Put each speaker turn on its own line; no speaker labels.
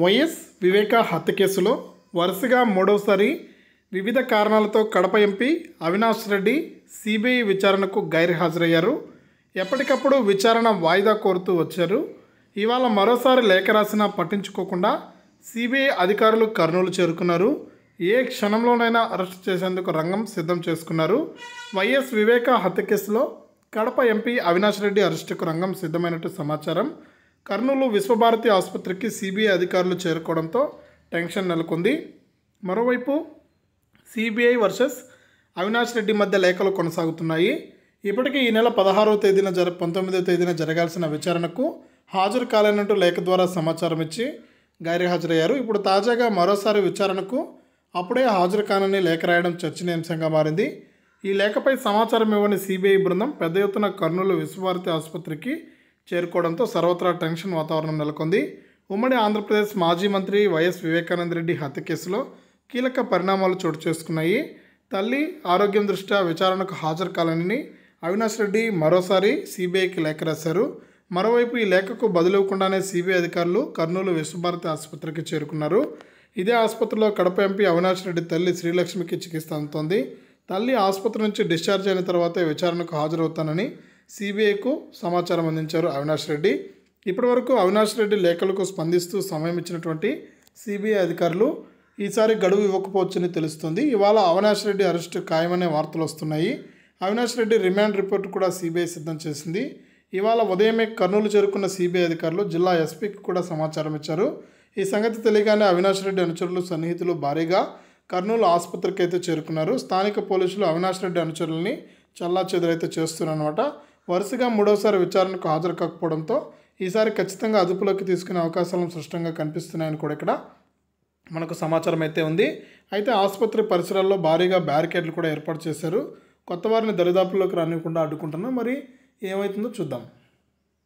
YS వివేక హత్య కేసులో వరుసగా మూడవసారి వివిధ కారణాలతో కడప ఎంపీ అవినాష్ రెడ్డి సిబిఐ విచారణకు గైర్హాజరయ్యారు ఎప్పటికప్పుడు విచారణ వాయిదా కోరుతూ వచ్చారు ఇవాళ మరోసారి లేఖ రాసినా పట్టించుకోకుండా సిబిఐ అధికారులు కర్నూలు చేరుకున్నారు ఏ క్షణంలోనైనా అరెస్ట్ చేసేందుకు రంగం సిద్ధం చేసుకున్నారు వైఎస్ వివేక హత్య కేసులో కడప ఎంపీ అవినాష్ రెడ్డి అరెస్టుకు రంగం సిద్ధమైనట్టు సమాచారం కర్నూలు విశ్వభారతి ఆసుపత్రికి సిబిఐ అధికారులు చేరుకోవడంతో టెన్షన్ నెలకొంది మరోవైపు సిబిఐ వర్సెస్ అవినాష్ రెడ్డి మధ్య లేఖలు కొనసాగుతున్నాయి ఇప్పటికీ ఈ నెల పదహారవ తేదీన జర పంతొమ్మిదవ తేదీన జరగాల్సిన విచారణకు హాజరు కాలేనంటూ లేఖ ద్వారా సమాచారం ఇచ్చి గైర్హాజరయ్యారు ఇప్పుడు తాజాగా మరోసారి విచారణకు అప్పుడే హాజరు కానని లేఖ రాయడం చర్చనీయాంశంగా మారింది ఈ లేఖపై సమాచారం ఇవ్వని సిబిఐ బృందం పెద్ద ఎత్తున కర్నూలు విశ్వభారతి ఆసుపత్రికి చేరుకోవడంతో సర్వత్రా టెన్షన్ వాతావరణం నెలకొంది ఉమ్మడి ఆంధ్రప్రదేశ్ మాజీ మంత్రి వైఎస్ వివేకానంద రెడ్డి హత్య కేసులో కీలక పరిణామాలు చోటు చేసుకున్నాయి తల్లి ఆరోగ్యం దృష్ట్యా విచారణకు హాజరు కాలనని అవినాష్ రెడ్డి మరోసారి సిబిఐకి లేఖ రాశారు మరోవైపు ఈ లేఖకు బదులవ్వకుండానే సిబిఐ అధికారులు కర్నూలు విశ్వభారతి ఆసుపత్రికి చేరుకున్నారు ఇదే ఆసుపత్రిలో కడప ఎంపీ అవినాష్ రెడ్డి తల్లి శ్రీలక్ష్మికి చికిత్స అందుతోంది తల్లి ఆసుపత్రి నుంచి డిశ్చార్జ్ అయిన తర్వాతే విచారణకు హాజరవుతానని సిబిఐకు సమాచారం అందించారు అవినాష్ రెడ్డి ఇప్పటివరకు అవినాష్ రెడ్డి లేఖలకు స్పందిస్తూ సమయం ఇచ్చినటువంటి సిబిఐ అధికారులు ఈసారి గడువు ఇవ్వకపోవచ్చని తెలుస్తుంది ఇవాళ అవినాష్ రెడ్డి అరెస్టు ఖాయమనే వార్తలు వస్తున్నాయి అవినాష్ రెడ్డి రిమాండ్ రిపోర్ట్ కూడా సిబిఐ సిద్ధం చేసింది ఇవాళ ఉదయమే కర్నూలు చేరుకున్న సిబిఐ అధికారులు జిల్లా ఎస్పీకి కూడా సమాచారం ఇచ్చారు ఈ సంగతి తెలియగానే అవినాష్ రెడ్డి అనుచరులు సన్నిహితులు భారీగా కర్నూలు ఆసుపత్రికి అయితే చేరుకున్నారు స్థానిక పోలీసులు అవినాష్ రెడ్డి అనుచరుల్ని చల్లా చెదురైతే చేస్తున్నారనమాట వరుసగా మూడోసారి విచారణకు హాజరు కాకపోవడంతో ఈసారి ఖచ్చితంగా అదుపులోకి తీసుకునే అవకాశాలను స్పష్టంగా కనిపిస్తున్నాయని కూడా ఇక్కడ మనకు సమాచారం అయితే ఉంది అయితే ఆసుపత్రి పరిసరాల్లో భారీగా బ్యారికేడ్లు కూడా ఏర్పాటు చేశారు కొత్త వారిని దరిదాపుల్లోకి రానివ్వకుండా అడ్డుకుంటున్నాం మరి ఏమవుతుందో చూద్దాం